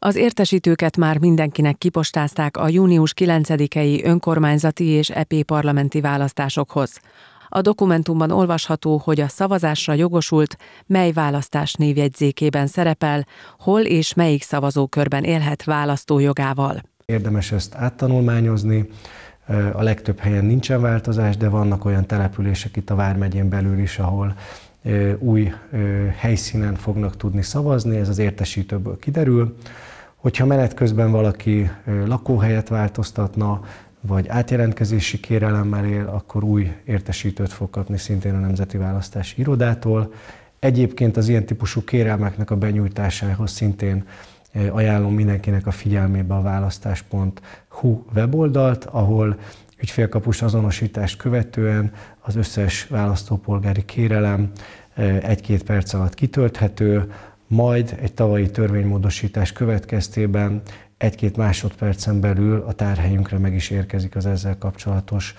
Az értesítőket már mindenkinek kipostázták a június 9-i önkormányzati és EP parlamenti választásokhoz. A dokumentumban olvasható, hogy a szavazásra jogosult mely választás névjegyzékében szerepel, hol és melyik szavazókörben élhet választójogával. Érdemes ezt áttanulmányozni. A legtöbb helyen nincsen változás, de vannak olyan települések itt a Vármegyén belül is, ahol új helyszínen fognak tudni szavazni, ez az értesítőből kiderül. Hogyha menet közben valaki lakóhelyet változtatna, vagy átjelentkezési kérelemmel él, akkor új értesítőt fog kapni szintén a Nemzeti Választási Irodától. Egyébként az ilyen típusú kérelmeknek a benyújtásához szintén ajánlom mindenkinek a figyelmébe a választás.hu weboldalt, ahol ügyfélkapus azonosítást követően az összes választópolgári kérelem egy-két perc alatt kitölthető, majd egy tavalyi törvénymódosítás következtében egy-két másodpercen belül a tárhelyünkre meg is érkezik az ezzel kapcsolatos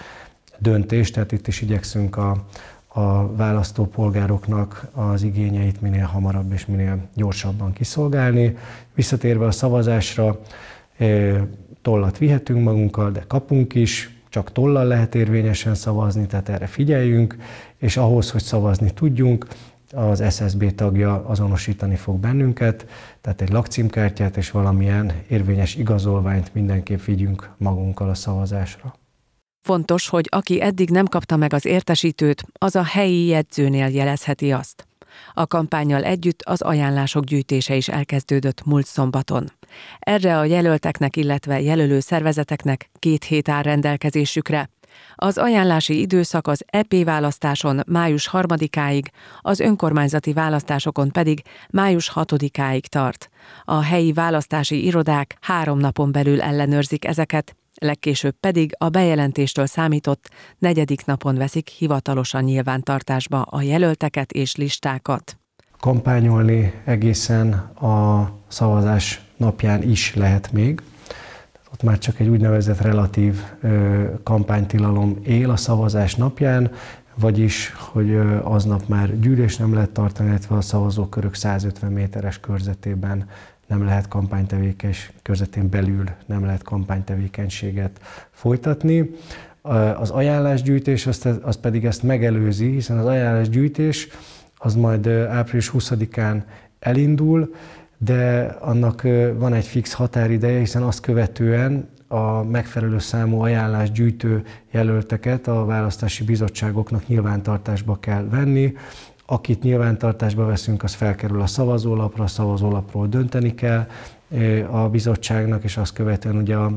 döntés, tehát itt is igyekszünk a, a választópolgároknak az igényeit minél hamarabb és minél gyorsabban kiszolgálni. Visszatérve a szavazásra, tollat vihetünk magunkkal, de kapunk is, csak tollal lehet érvényesen szavazni, tehát erre figyeljünk, és ahhoz, hogy szavazni tudjunk, az SSB tagja azonosítani fog bennünket, tehát egy lakcímkártyát és valamilyen érvényes igazolványt mindenképp vigyünk magunkkal a szavazásra. Fontos, hogy aki eddig nem kapta meg az értesítőt, az a helyi jegyzőnél jelezheti azt. A kampányjal együtt az ajánlások gyűjtése is elkezdődött múlt szombaton. Erre a jelölteknek, illetve jelölő szervezeteknek két hét áll rendelkezésükre. Az ajánlási időszak az EP választáson május 3-áig, az önkormányzati választásokon pedig május 6-áig tart. A helyi választási irodák három napon belül ellenőrzik ezeket, legkésőbb pedig a bejelentéstől számított negyedik napon veszik hivatalosan nyilvántartásba a jelölteket és listákat. Kampányolni egészen a szavazás napján is lehet még. ott már csak egy úgynevezett relatív kampánytilalom él a szavazás napján, vagyis, hogy aznap már gyűlés nem lehet tartani, illetve a szavazókörök 150 méteres körzetében nem lehet kampánytevékenys körzetén belül nem lehet kampánytevékenységet folytatni. Az ajánlásgyűjtés azt, az pedig ezt megelőzi, hiszen az ajánlásgyűjtés az majd április 20-án elindul, de annak van egy fix határideje, hiszen azt követően a megfelelő számú ajánlásgyűjtő jelölteket a választási bizottságoknak nyilvántartásba kell venni, akit nyilvántartásba veszünk, az felkerül a szavazólapra, a szavazólapról dönteni kell a bizottságnak, és azt követően ugye a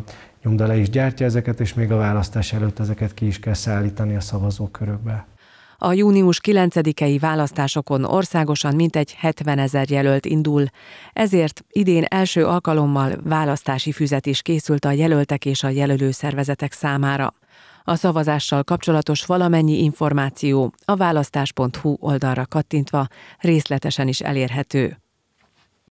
nyomda le is gyártja ezeket, és még a választás előtt ezeket ki is kell szállítani a szavazókörökbe. A június 9-i választásokon országosan mintegy 70 ezer jelölt indul, ezért idén első alkalommal választási füzet is készült a jelöltek és a jelölő szervezetek számára. A szavazással kapcsolatos valamennyi információ a választás.hu oldalra kattintva részletesen is elérhető.